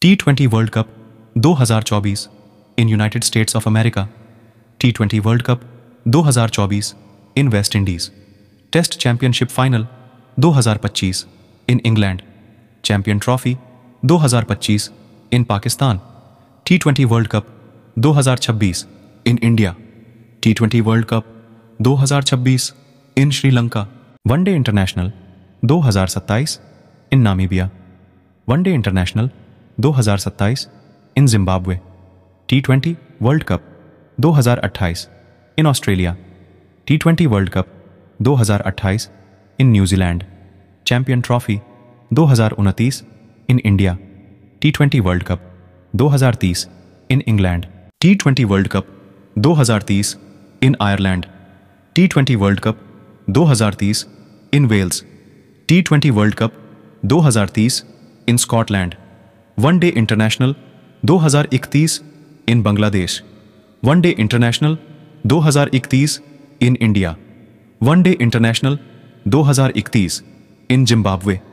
T twenty World Cup 2024 in United States of America T twenty World Cup 2024 in West Indies Test Championship final 2025 in England Champion Trophy 2025 in Pakistan T twenty World Cup 2026 in India T twenty World Cup 2026 in Sri Lanka one day international 2027 in Namibia one day international 2027 in Zimbabwe T twenty World Cup 2028 in Australia T twenty World Cup 2028 in New Zealand Champion Trophy 2029 in India T twenty World Cup 2030 in England T twenty World Cup 2030 in Ireland T twenty World Cup 2030 in Wales T twenty World Cup 2030 in Scotland one day international 2031 in Bangladesh one day international 2031 in India one day international 2031 in Zimbabwe